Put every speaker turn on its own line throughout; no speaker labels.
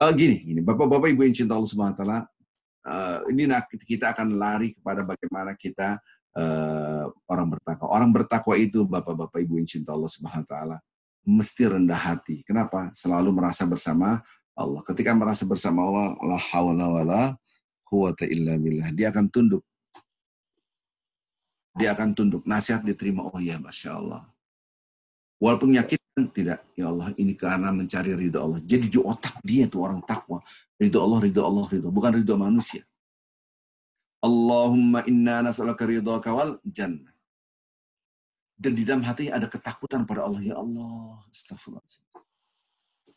uh, gini, gini, bapak-bapak ibu yang cinta Allah Subhanahu Wa Taala, uh, ini kita akan lari kepada bagaimana kita uh, orang bertakwa. Orang bertakwa itu bapak-bapak ibu yang cinta Allah Subhanahu Wa Taala mesti rendah hati. Kenapa? Selalu merasa bersama Allah. Ketika merasa bersama Allah, la haula wala quwata illa billah. Dia akan tunduk. Dia akan tunduk. Nasihat diterima. Oh ya, Masya Allah. Walaupun penyakit. Kan tidak ya Allah ini karena mencari ridho Allah jadi di otak dia tuh orang takwa ridho Allah ridho Allah ridho bukan ridho manusia Allahumma inna nas'alaka ridho kawal jannah dan di dalam hatinya ada ketakutan pada Allah ya Allah astagfirullah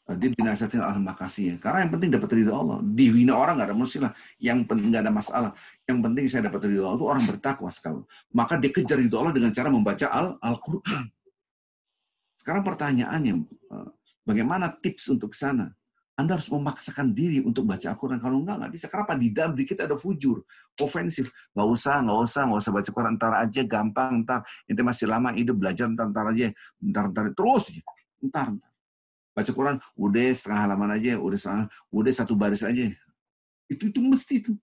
nah, dia dinasihatin Allah makasih ya karena yang penting dapat ridho Allah dihina orang nggak ada masalah yang penting nggak ada masalah yang penting saya dapat ridho Allah itu orang bertakwa sekali maka dia kejar ridho Allah dengan cara membaca al Al-Quran sekarang pertanyaannya, eh, bagaimana tips untuk sana? Anda harus memaksakan diri untuk baca Al-Quran. Kalau enggak, enggak bisa. Kenapa? Di dalam dikit ada fujur. Ofensif. Enggak usah, enggak usah, enggak usah baca Quran. Ntar aja, gampang, ntar. Ini masih lama hidup, belajar, ntar, ntar aja. Ntar, ntar, terus. Ntar, ntar. Baca Quran, udah setengah halaman aja, udah setengah, udah satu baris aja. Itu itu mesti itu.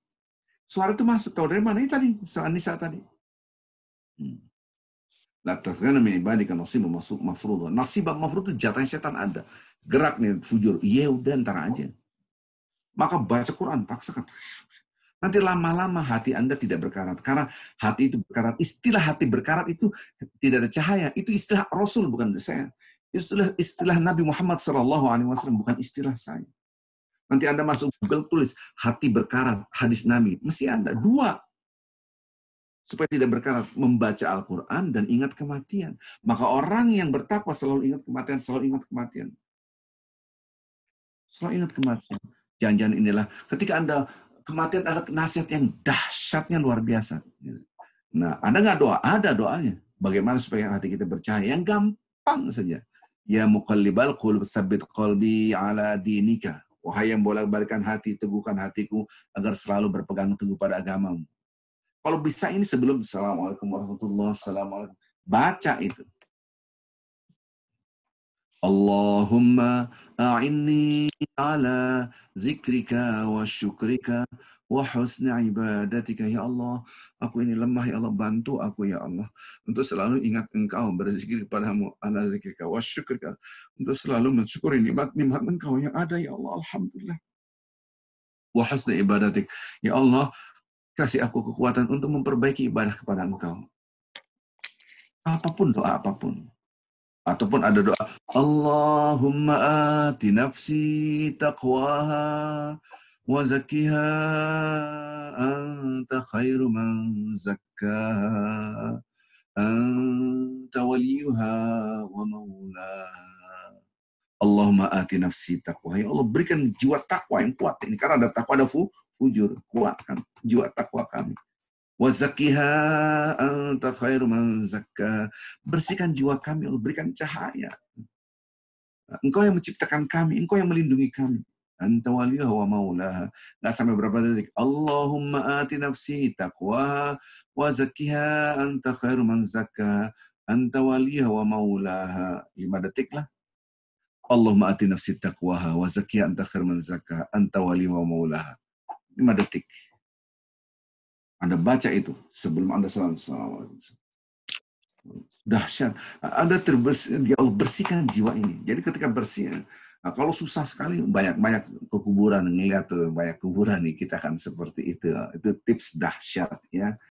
Suara itu masuk. Tahu dari mana? Ini tadi, soal nisa tadi. Hmm. La tafghana min ibadika nasibah mafruḍah. Nasibah mafruḍ itu jatahnya setan ada. Gerak nih fujur. Ya udah ntar aja. Maka baca Quran, paksakan. Nanti lama-lama hati Anda tidak berkarat. Karena hati itu berkarat. Istilah hati berkarat itu tidak ada cahaya. Itu istilah Rasul, bukan saya. Istilah, istilah Nabi Muhammad SAW, bukan istilah saya. Nanti Anda masuk Google, tulis hati berkarat, hadis Nabi. Mesti ada. Dua supaya tidak berkarat membaca Al-Quran dan ingat kematian. Maka orang yang bertakwa selalu ingat kematian, selalu ingat kematian. Selalu ingat kematian. janjian inilah ketika Anda kematian adalah nasihat yang dahsyatnya luar biasa. Nah, anda nggak doa? Ada doanya. Bagaimana supaya hati kita bercahaya? Yang gampang saja. Ya muqallibal qulub sabit qalbi ala dinika. Wahai yang bolak-balikan hati, teguhkan hatiku agar selalu berpegang teguh pada agamamu. Kalau bisa ini sebelum Assalamualaikum warahmatullahi wabarakatuh. Baca itu. Allahumma a'inni ala zikrika wa syukrika wa husni ibadatika ya Allah aku ini lemah ya Allah bantu aku ya Allah untuk selalu ingat engkau berzikir kepadamu ala zikrika wa syukrika untuk selalu mensyukuri nikmat-nikmat engkau yang ada ya Allah alhamdulillah wa husni ibadatik ya Allah Kasih aku kekuatan untuk memperbaiki ibadah kepada engkau. Apapun doa apapun. Ataupun ada doa, Allahumma ati nafsi taqwaha wa zakiha anta khairu man zakkaha anta waliyuha wa maulaha Allahumma ati nafsi taqwa. Ya Allah berikan jiwa takwa yang kuat ini karena ada takwa ada fu, fujur kuatkan jiwa takwa kami. Wa zakiha anta khairu man zakka. Bersihkan jiwa kami, Allah berikan cahaya. Engkau yang menciptakan kami, engkau yang melindungi kami. Anta waliyah wa maulaha. Nggak sampai berapa detik. Allahumma ati nafsi taqwa wa zakiha anta khairu man zakka. Anta waliyah wa maulaha. Lima detik lah. Allahumma ati nafsi taqwaha wa zakiya anta man zakah anta wali wa maulaha. 5 detik. Anda baca itu sebelum Anda salam. Dahsyat. Anda terbersih, ya Allah bersihkan jiwa ini. Jadi ketika bersih, nah kalau susah sekali banyak-banyak kekuburan ngeliat tuh banyak kuburan nih kita akan seperti itu. Itu tips dahsyat ya.